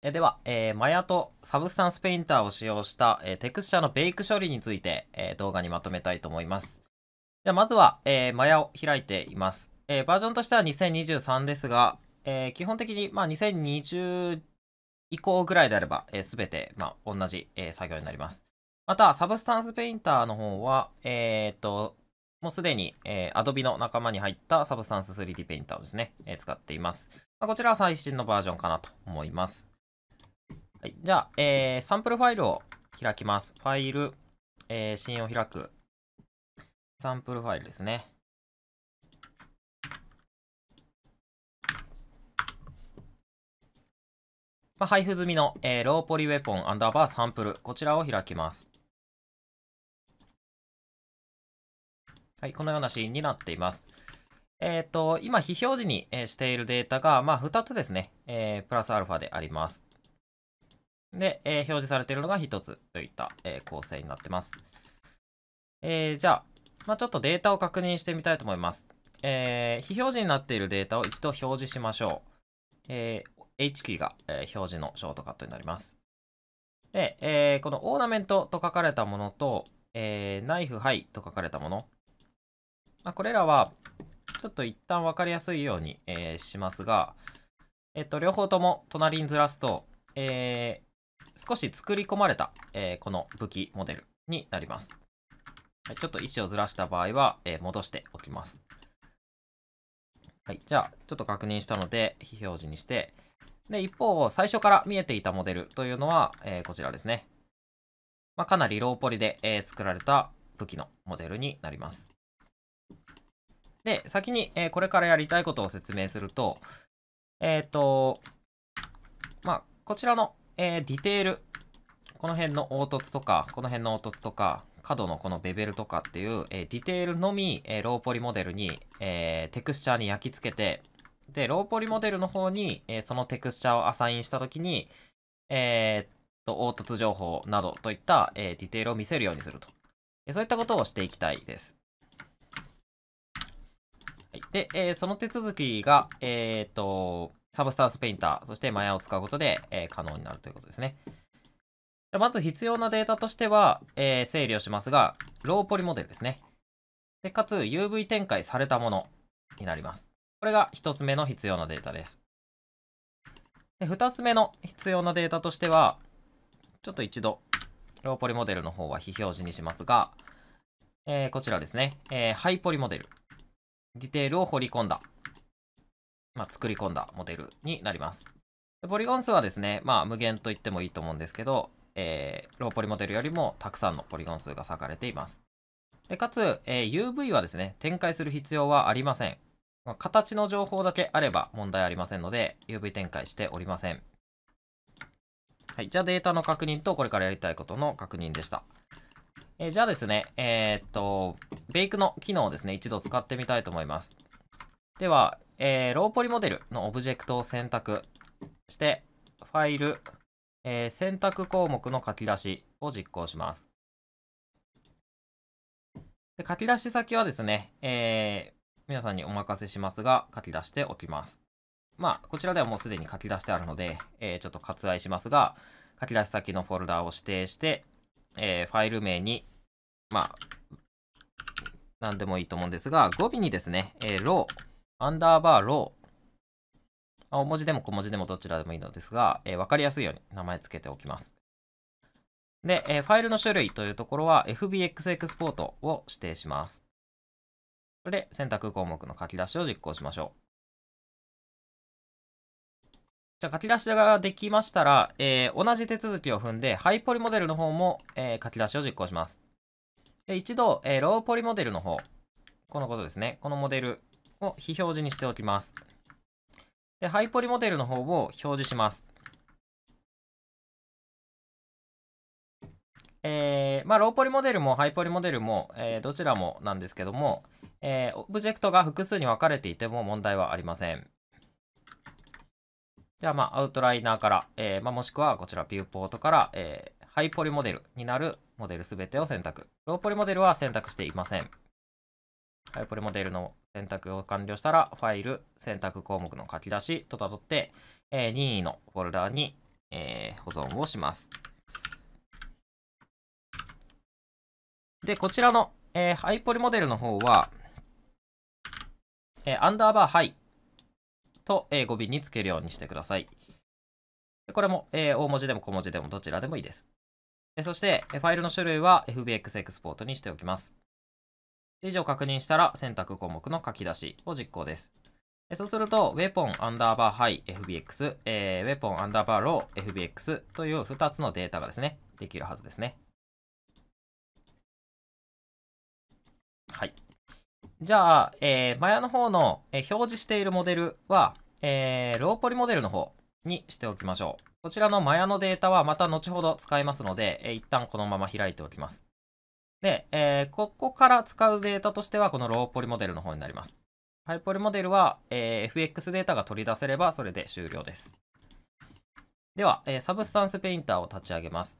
えでは、えー、マヤとサブスタンスペインターを使用した、えー、テクスチャのベイク処理について、えー、動画にまとめたいと思います。じゃまずは、えマヤを開いています、えバージョンとしては2023ですが、え基本的に、まあ、2020以降ぐらいであれば、えー、全て、まあ、同じ、え作業になります。また、サブスタンスペインターの方は、えっと、もうすでに、えー、Adobe の仲間に入ったサブスタンス 3D ペインターをですね、え使っています。まあ、こちらは最新のバージョンかなと思います。はい、じゃあ、えー、サンプルファイルを開きます。ファイル、えー、シーンを開く。サンプルファイルですね。まあ、配布済みの、えー、ローポリウェポンアンダーバーサンプル、こちらを開きます。はい、このようなシーンになっています。えっ、ー、と、今、非表示に、えー、しているデータが、まあ、2つですね、えー、プラスアルファであります。で、えー、表示されているのが1つといった、えー、構成になってます。えー、じゃあ、まあ、ちょっとデータを確認してみたいと思います。えー、非表示になっているデータを一度表示しましょう。えー、H キーが、えー、表示のショートカットになります。で、えー、このオーナメントと書かれたものと、えー、ナイフ、ハイと書かれたもの。まあ、これらは、ちょっと一旦分かりやすいように、えー、しますが、えっと、両方とも隣にずらすと、え少し作り込まれた、えー、この武器モデルになります。はい、ちょっと石をずらした場合は、えー、戻しておきます。はい、じゃあ、ちょっと確認したので、非表示にして、で、一方、最初から見えていたモデルというのは、えー、こちらですね。まあ、かなりローポリで、えー、作られた武器のモデルになります。で、先に、えー、これからやりたいことを説明すると、えっ、と、まあ、こちらのえー、ディテール。この辺の凹凸とか、この辺の凹凸とか、角のこのベベルとかっていう、えー、ディテールのみ、えー、ローポリモデルに、えー、テクスチャーに焼き付けて、で、ローポリモデルの方に、えそのテクスチャーをアサインしたときに、えっと、凹凸情報などといった、えディテールを見せるようにすると。そういったことをしていきたいです。はい、で、えその手続きが、えっと、サブスタンスペインター、そしてマヤを使うことで、えー、可能になるということですね。まず必要なデータとしては、えー、整理をしますが、ローポリモデルですね。で、かつ UV 展開されたものになります。これが1つ目の必要なデータです。で、2つ目の必要なデータとしては、ちょっと一度、ローポリモデルの方は非表示にしますが、えー、こちらですね、えー、ハイポリモデル。ディテールを彫り込んだまあ、作り込んだモデルになります。でポリゴン数はですね、まあ、無限と言ってもいいと思うんですけど、えー、ローポリモデルよりもたくさんのポリゴン数が割かれています。でかつ、えー、UV はですね、展開する必要はありません。形の情報だけあれば問題ありませんので、UV 展開しておりません。はい。じゃあデータの確認と、これからやりたいことの確認でした。えー、じゃあですね、えー、っと、ベイクの機能をですね、一度使ってみたいと思います。では、えー、ローポリモデルのオブジェクトを選択して、ファイル、えー、選択項目の書き出しを実行します。で書き出し先はですね、えー、皆さんにお任せしますが、書き出しておきます。まあ、こちらではもうすでに書き出してあるので、えー、ちょっと割愛しますが、書き出し先のフォルダを指定して、えー、ファイル名に、まあ、何でもいいと思うんですが、語尾にですね、えー、ロー、アンダーバーロー。大文字でも小文字でもどちらでもいいのですが、えー、分かりやすいように名前つけておきます。で、えー、ファイルの種類というところは FBX エクスポートを指定します。これで選択項目の書き出しを実行しましょう。じゃあ書き出しができましたら、えー、同じ手続きを踏んで、ハイポリモデルの方も、えー、書き出しを実行します。で一度、えー、ローポリモデルの方、このことですね。このモデルを非表示にしておきます。で、ハイポリモデルの方を表示します。えー、まあ、ローポリモデルもハイポリモデルも、えー、どちらもなんですけども、えー、オブジェクトが複数に分かれていても問題はありません。じゃあ、まあ、アウトライナーから、えー、まあ、もしくはこちら、ビューポートから、えー、ハイポリモデルになるモデルすべてを選択。ローポリモデルは選択していません。はい、プレモデルの選択を完了したら、ファイル、選択項目の書き出しとたどって、えー、任意のフォルダに、えー、保存をします。で、こちらの、えー、ハイポリモデルの方は、えー、アンダーバーハイと、えー、語尾につけるようにしてください。これも、えー、大文字でも小文字でもどちらでもいいです。えそして、ファイルの種類は FBX エクスポートにしておきます。以上確認したら選択項目の書き出しを実行です。そうすると、ウェポンアンダーバーハイ FBX、えウェポンアンダーバーロー FBX という2つのデータがですね、できるはずですね。はい。じゃあ、えー、マヤの方の、えー、表示しているモデルは、えー、ローポリモデルの方にしておきましょう。こちらのマヤのデータはまた後ほど使いますので、えー、一旦このまま開いておきます。で、えー、ここから使うデータとしては、このローポリモデルの方になります。ハイポリモデルは、えー、FX データが取り出せれば、それで終了です。では、えー、サブスタンスペインターを立ち上げます。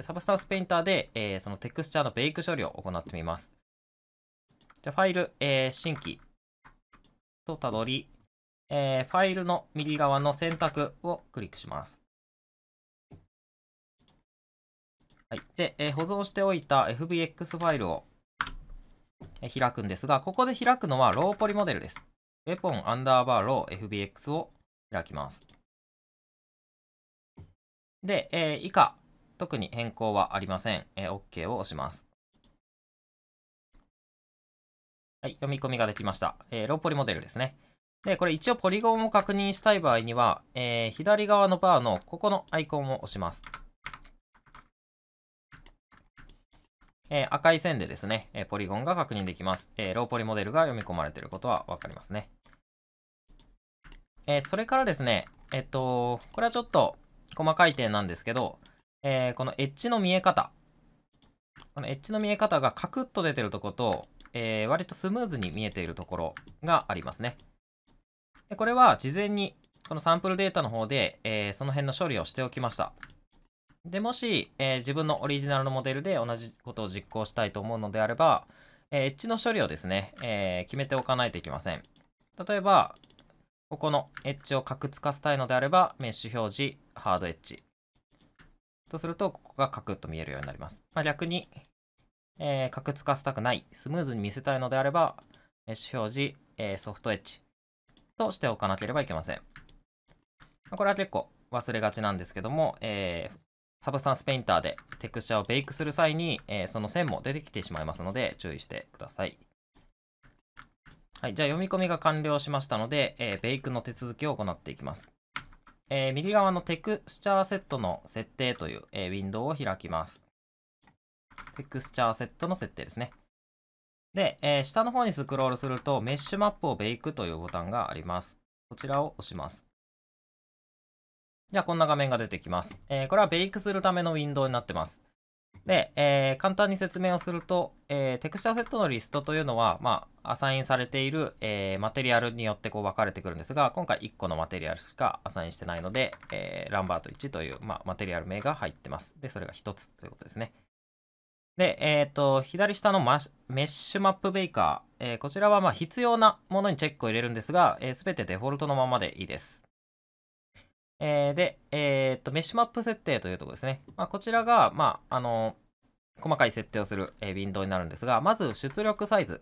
サブスタンスペインターで、えー、そのテクスチャーのベイク処理を行ってみます。じゃファイル、えー、新規とたどり、えー、ファイルの右側の選択をクリックします。はい。で、えー、保存しておいた FBX ファイルを、え開くんですが、ここで開くのはローポリモデルです。ウェポンアンダーバーロー FBX を開きます。で、えー、以下、特に変更はありません。えー、OK を押します。はい、読み込みができました。えー、ローポリモデルですね。で、これ一応ポリゴンを確認したい場合には、えー、左側のバーのここのアイコンを押します。えー、赤い線でですね、えー、ポリゴンが確認できます、えー、ローポリモデルが読み込まれていることはわかりますね。えそれからですね、えっと、これはちょっと細かい点なんですけど、えこのエッジの見え方。このエッジの見え方がカクッと出てるとこと、え割とスムーズに見えているところがありますね。でこれは事前にこのサンプルデータの方で、えその辺の処理をしておきました。で、もし、えー、自分のオリジナルのモデルで同じことを実行したいと思うのであれば、えー、エッジの処理をですね、えー、決めておかないといけません。例えば、ここのエッジを角つかせたいのであれば、メッシュ表示、ハードエッジ。とすると、ここがカクッと見えるようになります。まあ、逆に、えー、つかせたくない、スムーズに見せたいのであれば、メッシュ表示、えー、ソフトエッジとしておかなければいけません。これは結構忘れがちなんですけども、えー、サブスタンスペインターでテクスチャをベイクする際に、えー、その線も出てきてしまいますので注意してください。はい、じゃあ読み込みが完了しましたので、えー、ベイクの手続きを行っていきます。えー、右側のテクスチャーセットの設定という、えー、ウィンドウを開きます。テクスチャーセットの設定ですね。で、えー、下の方にスクロールすると、メッシュマップをベイクというボタンがあります。こちらを押します。じゃあこんな画面が出てきます。えー、これはベイクするためのウィンドウになってます。で、えー、簡単に説明をすると、えー、テクスチャセットのリストというのは、まあ、アサインされている、えー、マテリアルによってこう分かれてくるんですが、今回1個のマテリアルしかアサインしてないので、えー、ランバート1という、まあ、マテリアル名が入ってます。で、それが1つということですね。で、えー、と、左下のマメッシュマップベイカー、えー、こちらはま必要なものにチェックを入れるんですが、す、えー、べ、てデフォルトのままでいいです。えー、で、えー、っと、メッシュマップ設定というところですね。まあ、こちらが、まあ、あのー、細かい設定をする、えウィンドウになるんですが、まず出力サイズ。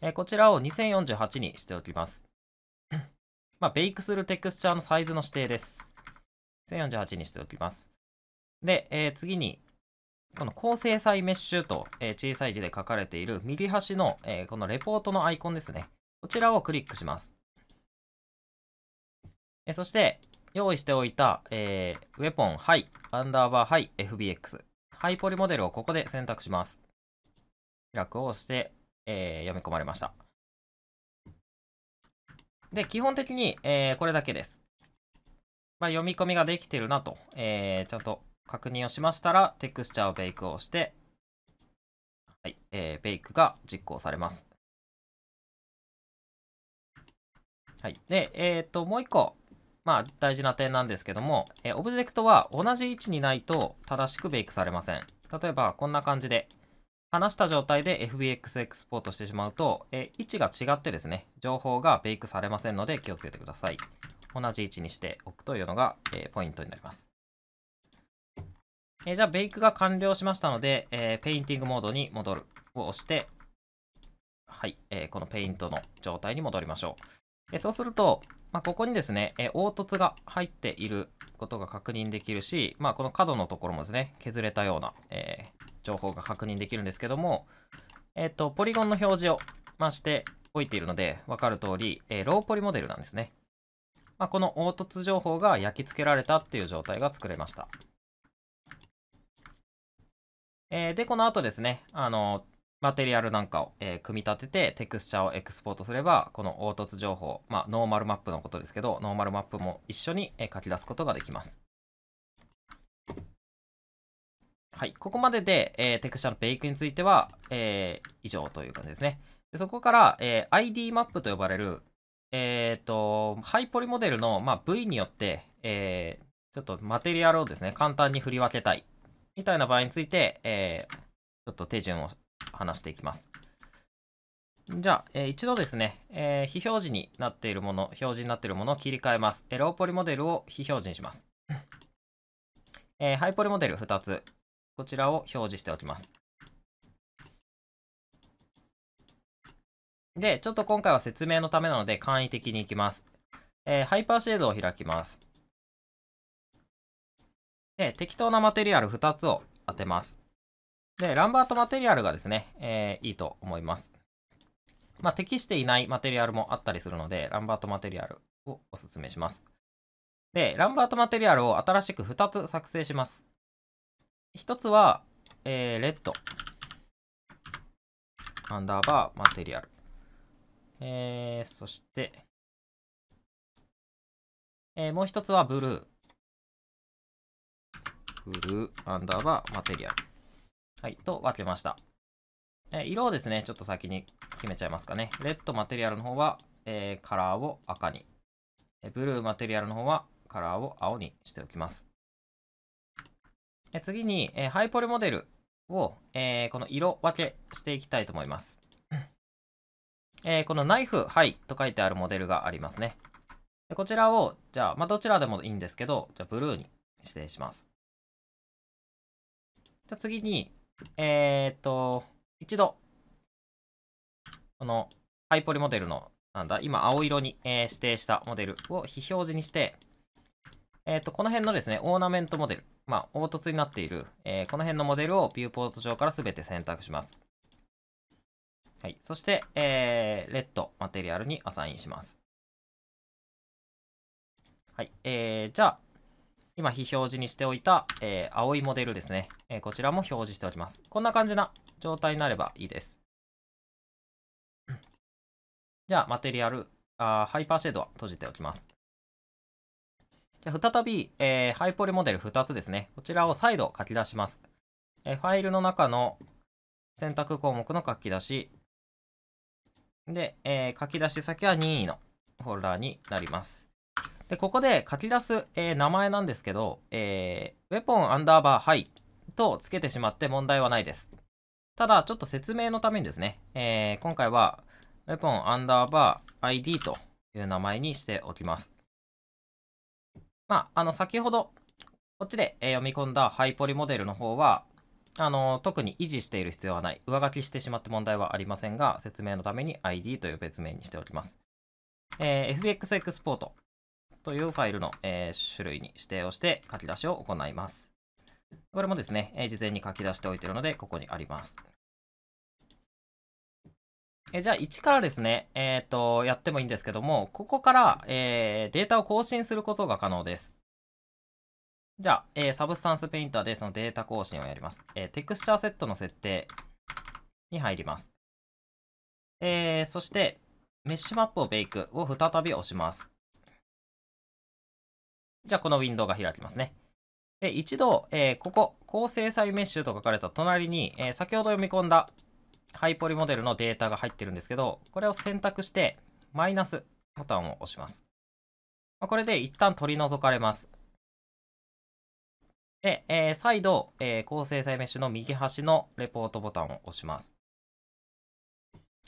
えこちらを2048にしておきます。まあ、ベイクするテクスチャーのサイズの指定です。1048にしておきます。で、え次に、この高精細メッシュと、え小さい字で書かれている右端の、えこのレポートのアイコンですね。こちらをクリックします。えそして、用意しておいた、えー、ウェポン、ハイ、アンダーバー、ハイ、FBX。ハイポリモデルをここで選択します。開くを押して、えー、読み込まれました。で、基本的に、えー、これだけです。まあ、読み込みができてるなと、えー、ちゃんと確認をしましたら、テクスチャーをベイクをして、はい、えー、ベイクが実行されます。はい。で、えっ、ー、と、もう一個、まあ、大事な点なんですけども、えー、オブジェクトは同じ位置にないと正しくベイクされません。例えば、こんな感じで、離した状態で FBX エクスポートしてしまうと、えー、位置が違ってですね、情報がベイクされませんので気をつけてください。同じ位置にしておくというのが、えー、ポイントになります。えじゃあ、ベイクが完了しましたので、えペインティングモードに戻るを押して、はい、えこのペイントの状態に戻りましょう。えそうすると、まあ、ここにですね、え凹凸が入っていることが確認できるし、まあ、この角のところもですね、削れたような、えー、情報が確認できるんですけども、えっ、ー、と、ポリゴンの表示を、まあ、しておいているので、わかる通り、えー、ローポリモデルなんですね。まあ、この凹凸情報が焼き付けられたっていう状態が作れました。えー、で、この後ですね、あの、マテリアルなんかを、えー、組み立ててテクスチャーをエクスポートすればこの凹凸情報、まあ、ノーマルマップのことですけどノーマルマップも一緒に、えー、書き出すことができます。はい、ここまでで、えー、テクスチャーのベイクについては、えー、以上という感じですね。でそこから、えー、ID マップと呼ばれる、えーと、ハイポリモデルの、まあ、V によって、えー、ちょっとマテリアルをですね簡単に振り分けたいみたいな場合について、えー、ちょっと手順を話していきます。じゃあ、えー、一度ですね、えー、非表示になっているもの、表示になっているものを切り替えます。えー、ローポリモデルを非表示にします。えー、ハイポリモデル2つ、こちらを表示しておきます。で、ちょっと今回は説明のためなので簡易的にいきます。えー、ハイパーシェードを開きます。で、適当なマテリアル2つを当てます。で、ランバートマテリアルがですね、えー、いいと思います。まあ、適していないマテリアルもあったりするので、ランバートマテリアルをおすすめします。で、ランバートマテリアルを新しく2つ作成します。1つは、えー、レッド、アンダーバーマテリアル。えー、そして、えー、もう1つはブルー、ブルー、アンダーバーマテリアル。はい、と分けました。え色をですね、ちょっと先に決めちゃいますかね。レッドマテリアルの方は、えー、カラーを赤に、えブルーマテリアルの方はカラーを青にしておきます。え次に、えハイポリモデルを、えー、この色分けしていきたいと思います。えー、このナイフ、はいと書いてあるモデルがありますね。でこちらを、じゃあ、まあ、どちらでもいいんですけど、じゃあ、ブルーに指定します。じゃ次に、えー、っと、一度、このハイポリモデルの、なんだ、今青色に、えー、指定したモデルを非表示にして、えー、っと、この辺のですね、オーナメントモデル、まあ、凹凸になっている、えー、この辺のモデルをビューポート上からすべて選択します。はい。そして、えー、レッドマテリアルにアサインします。はい。えー、じゃあ、今非表示にしておいた、えー、青いモデルですね、えー、こちらも表示しております。こんな感じな状態になればいいです。じゃあ、マテリアルあ、ハイパーシェードは閉じておきます。じゃ再び、えー、ハイポリモデル2つですね。こちらを再度書き出します。えファイルの中の選択項目の書き出し。で、え書き出し先は任意のフォルダーになります。で、ここで書き出す、えー、名前なんですけど、えー、ウェポンアンダーバーハイとつけてしまって問題はないです。ただ、ちょっと説明のためにですね、えー、今回は、ウェポンアンダーバー ID という名前にしておきます。まあ、あの、先ほど、こっちで読み込んだハイポリモデルの方は、あの、特に維持している必要はない。上書きしてしまって問題はありませんが、説明のために ID という別名にしておきます。えー、FBX エクスポート。というファイルの、えー、種類に指定をして書き出しを行います。これもですね、えー、事前に書き出しておいているので、ここにあります。えじゃあ1からですね、えっ、ー、と、やってもいいんですけども、ここから、えデータを更新することが可能です。じゃあ、えサブスタンスペインターでそのデータ更新をやります。えテクスチャーセットの設定に入ります。えそして、メッシュマップをベイクを再び押します。じゃあこのウィンドウが開きますね。で、一度、えー、ここ、高精細メッシュと書かれた隣に、えー、先ほど読み込んだハイポリモデルのデータが入ってるんですけど、これを選択して、マイナスボタンを押します。まあ、これで一旦取り除かれます。で、えー、再度、えー、高精細メッシュの右端のレポートボタンを押します。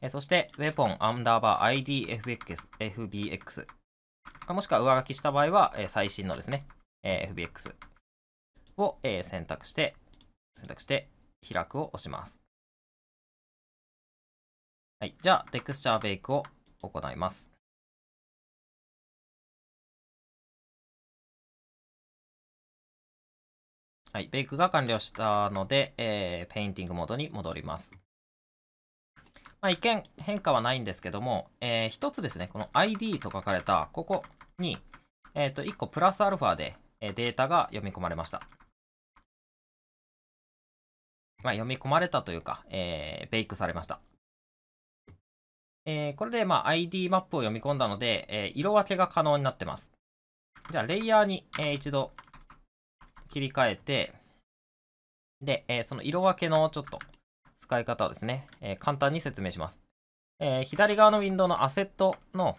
えー、そして、ウェポンアンダーバー IDFBX もしくは上書きした場合は、え最新のですね、え FBX を、え選択して、選択して、開くを押します。はい。じゃあ、テクスチャーベイクを行います。はい。ベイクが完了したので、えー、ペインティングモードに戻ります。まあ、一見変化はないんですけども、えー、一つですね、この ID と書かれた、ここ、に、えっ、と、1個プラスアルファでデータが読み込まれました。まあ、読み込まれたというか、えー、ベイクされました。えー、これで、まあ、ID マップを読み込んだので、えー、色分けが可能になってます。じゃあ、レイヤーに、えー、一度切り替えて、で、えー、その色分けのちょっと使い方をですね、えー、簡単に説明します。えー、左側のウィンドウのアセットの、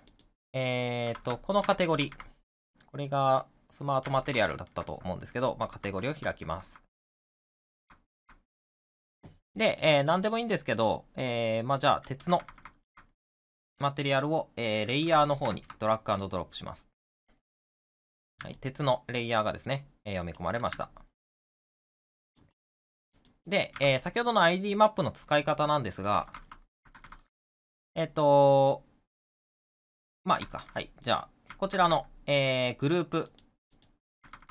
えっ、ー、と、このカテゴリー。これがスマートマテリアルだったと思うんですけど、まあ、カテゴリーを開きます。で、えー、何でもいいんですけど、えー、まあ、じゃあ、鉄のマテリアルを、えー、レイヤーの方にドラッグドロップします。はい、鉄のレイヤーがですね、えー、読み込まれました。で、えー、先ほどの ID マップの使い方なんですが、えっ、と、まあいいか。はい。じゃあ、こちらの、えー、グループ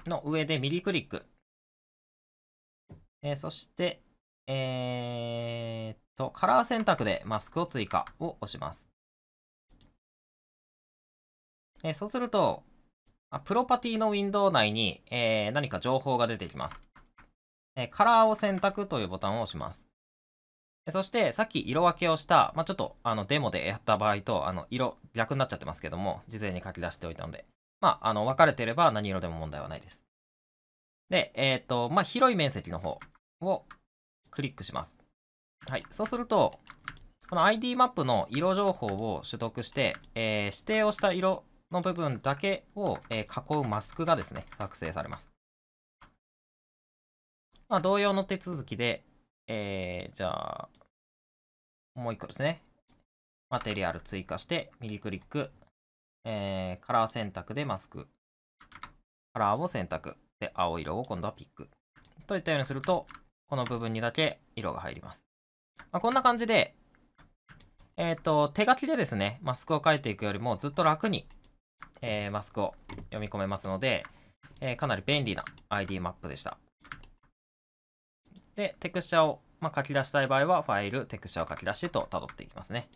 の上で右クリック。えー、そして、えー、っと、カラー選択でマスクを追加を押します。えー、そうすると、プロパティのウィンドウ内に、えー、何か情報が出てきます、えー、カラーを選択というボタンを押します。そして、さっき色分けをした、まあ、ちょっと、あの、デモでやった場合と、あの、色、逆になっちゃってますけども、事前に書き出しておいたので、まあ、あの、分かれてれば何色でも問題はないです。で、えっ、ー、と、まあ、広い面積の方をクリックします。はい。そうすると、この ID マップの色情報を取得して、えー、指定をした色の部分だけを、えー、囲うマスクがですね、作成されます。まあ、同様の手続きで、えー、じゃあ、もう一個ですね。マテリアル追加して、右クリック、えー、カラー選択でマスク、カラーを選択、で、青色を今度はピック。といったようにすると、この部分にだけ色が入ります。まあ、こんな感じで、えっ、ー、と、手書きでですね、マスクを描いていくよりもずっと楽に、えー、マスクを読み込めますので、えー、かなり便利な ID マップでした。で、テクスチャを、まあ、書き出したい場合は、ファイル、テクスチャを書き出しと辿っていきますね。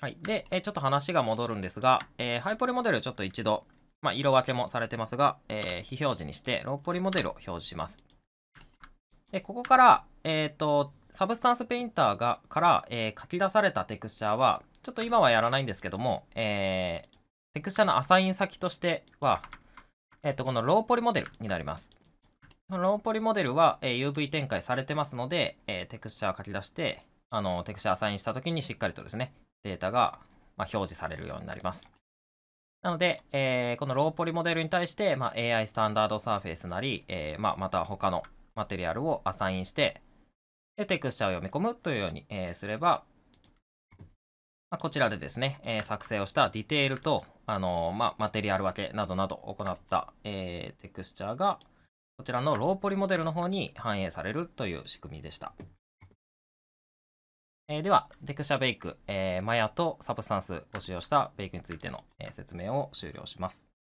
はい。で、えちょっと話が戻るんですが、えー、ハイポリモデルちょっと一度、まあ、色分けもされてますが、えー、非表示にして、ローポリモデルを表示します。で、ここから、えっ、ー、と、サブスタンスペインターがから、えー、書き出されたテクスチャーは、ちょっと今はやらないんですけども、えー、テクスチャのアサイン先としては、えっ、ー、と、このローポリモデルになります。ローポリモデルは、え UV 展開されてますので、えテクスチャー書き出して、あの、テクスチャーアサインした時にしっかりとですね、データが、ま表示されるようになります。なので、えー、このローポリモデルに対して、まあ、AI スタンダードサーフェイスなり、えー、まあ、また他のマテリアルをアサインして、で、テクスチャーを読み込むというように、えー、すれば、まあ、こちらでですね、え作成をしたディテールと、あのまマテリアル分けなどなど行った、えテクスチャーが、こちらのローポリモデルの方に反映されるという仕組みでした。えー、では、テクシャベイク、えー、マヤとサブスタンスを使用したベイクについての、えー、説明を終了します。